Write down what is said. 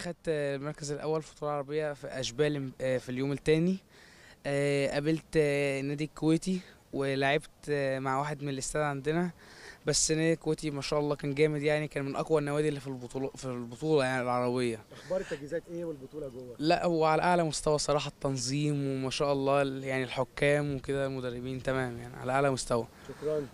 خدت المركز الاول في بطوله عربيه في اشبال آه، في اليوم الثاني آه، قابلت آه، نادي الكويتي ولعبت مع واحد من الاستاد عندنا بس نادي الكويتي ما شاء الله كان جامد يعني كان من اقوى النوادي اللي في البطوله في البطوله يعني العربيه اخبار التجهيزات ايه والبطوله جوه لا هو على اعلى مستوى صراحه التنظيم وما شاء الله يعني الحكام وكده المدربين تمام يعني على اعلى مستوى شكرا